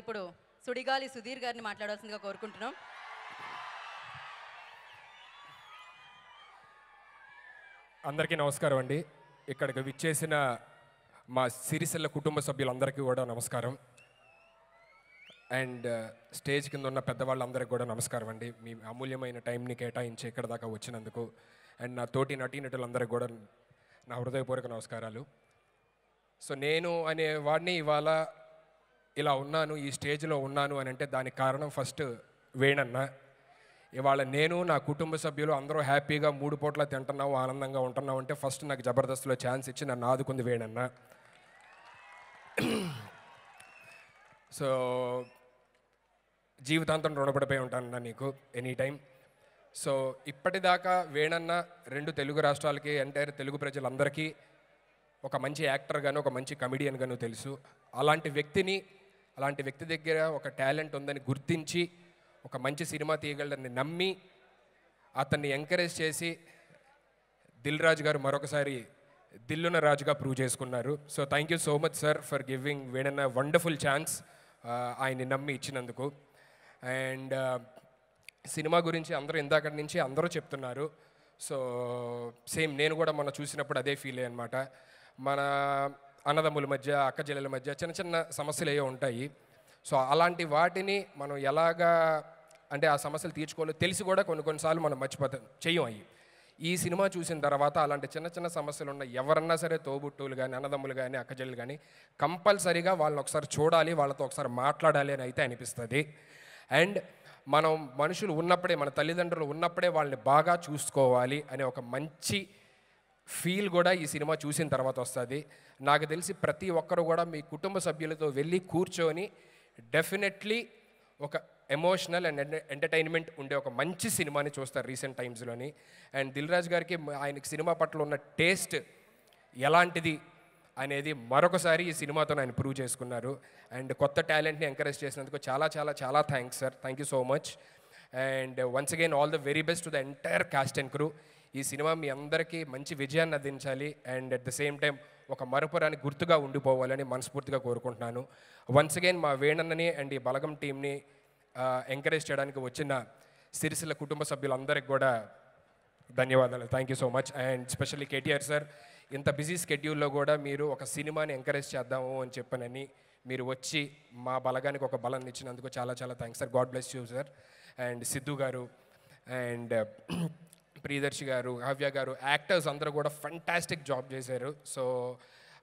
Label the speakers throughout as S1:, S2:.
S1: ఇప్పుడు సుడిగాలి సుధీర్ గారిని మాట్లాడాల్సిందిగా కోరుకుంటున్నాం అందరికీ నమస్కారం అండి ఇక్కడికి విచ్చేసిన మా సిరిసిల్ల కుటుంబ సభ్యులందరికీ కూడా నమస్కారం అండ్ స్టేజ్ కింద ఉన్న పెద్దవాళ్ళందరికీ కూడా నమస్కారం అండి మీ అమూల్యమైన టైంని కేటాయించి ఇక్కడ దాకా వచ్చినందుకు అండ్ నా తోటి నటీనటులందరికీ కూడా నా హృదయపూర్వక నమస్కారాలు సో నేను అనే వాడిని ఇవాళ ఇలా ఉన్నాను ఈ స్టేజ్లో ఉన్నాను అని అంటే దానికి కారణం ఫస్ట్ వేణన్న ఇవాళ నేను నా కుటుంబ సభ్యులు అందరూ హ్యాపీగా మూడు పూట్ల తింటున్నావు ఆనందంగా ఉంటున్నావు అంటే ఫస్ట్ నాకు జబర్దస్త్లో ఛాన్స్ ఇచ్చి నన్ను ఆదుకుంది వేణన్న సో జీవితాంతం రుణపడిపోయి ఉంటానన్న నీకు ఎనీ టైం సో ఇప్పటిదాకా వేణన్న రెండు తెలుగు రాష్ట్రాలకి ఎంటైర్ తెలుగు ప్రజలందరికీ ఒక మంచి యాక్టర్ గాను ఒక మంచి గాను తెలుసు అలాంటి వ్యక్తిని అలాంటి వ్యక్తి దగ్గర ఒక టాలెంట్ ఉందని గుర్తించి ఒక మంచి సినిమా తీయగలని నమ్మి అతన్ని ఎంకరేజ్ చేసి దిల్ రాజు గారు మరొకసారి దిల్లున రాజుగా ప్రూవ్ చేసుకున్నారు so thank you so much sir for giving వేణన్న వండర్ఫుల్ ఛాన్స్ ఆయన్ని నమ్మి ఇచ్చినందుకు అండ్ సినిమా గురించి అందరూ ఇందాకటి నుంచి అందరూ చెప్తున్నారు సో సేమ్ నేను కూడా మొన్న చూసినప్పుడు అదే ఫీల్ అనమాట మన అన్నదమ్ముల మధ్య అక్కజల్లెల మధ్య చిన్న చిన్న సమస్యలు ఏవో ఉంటాయి సో అలాంటి వాటిని మనం ఎలాగా అంటే ఆ సమస్యలు తీర్చుకోవాలో తెలిసి కూడా కొన్ని కొన్నిసార్లు మనం మర్చిపోతాం చెయ్యం అయ్యి ఈ సినిమా చూసిన తర్వాత అలాంటి చిన్న చిన్న సమస్యలు ఉన్న ఎవరన్నా సరే తోబుట్టువులు కానీ అన్నదమ్ములు కానీ అక్కజల్లు కానీ కంపల్సరీగా వాళ్ళని ఒకసారి చూడాలి వాళ్ళతో ఒకసారి మాట్లాడాలి అని అయితే అనిపిస్తుంది అండ్ మనం మనుషులు ఉన్నప్పుడే మన తల్లిదండ్రులు ఉన్నప్పుడే వాళ్ళని బాగా చూసుకోవాలి అనే ఒక మంచి ఫీల్ కూడా ఈ సినిమా చూసిన తర్వాత వస్తుంది నాకు తెలిసి ప్రతి ఒక్కరు కూడా మీ కుటుంబ సభ్యులతో వెళ్ళి కూర్చొని డెఫినెట్లీ ఒక ఎమోషనల్ అండ్ ఎంటర్టైన్మెంట్ ఉండే ఒక మంచి సినిమాని చూస్తారు రీసెంట్ టైమ్స్లోని అండ్ దిల్రాజ్ గారికి ఆయనకి సినిమా పట్ల ఉన్న టేస్ట్ ఎలాంటిది అనేది మరొకసారి ఈ సినిమాతో ఆయన ప్రూవ్ చేసుకున్నారు అండ్ కొత్త టాలెంట్ని ఎంకరేజ్ చేసినందుకు చాలా చాలా చాలా thanks sir thank you so much and once again all the very best to the entire cast and crew ఈ సినిమా మీ అందరికీ మంచి విజయాన్ని అందించాలి and at the same time ఒక మరపురాని గుర్తుగా ఉండిపోవాలని మనస్ఫూర్తిగా కోరుకుంటున్నాను వన్స్ అగైన్ మా వేణన్నని అండ్ ఈ బలగం టీంని ఎంకరేజ్ చేయడానికి వచ్చిన సిరిసిల్ల కుటుంబ సభ్యులందరికీ కూడా ధన్యవాదాలు thank you so much and specially KTR sir ఇంత బిజీ స్కెడ్యూల్లో కూడా మీరు ఒక సినిమాని ఎంకరేజ్ చేద్దాము అని చెప్పనని మీరు వచ్చి మా బలగానికి ఒక బలాన్ని ఇచ్చినందుకు చాలా చాలా thanks sir God bless you sir and Siddhu గారు అండ్ ప్రియదర్శి గారు కావ్య గారు యాక్టర్స్ అందరూ కూడా ఫంటాస్టిక్ జాబ్ చేశారు సో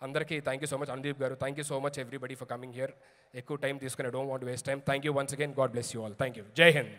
S1: అందరికీ థ్యాంక్ యూ సో మచ్ అందీప్ గారు thank you so much everybody for coming here ఎక్కువ టైం తీసుకుని don't want waste time thank you once again God bless you all thank you Jai Hind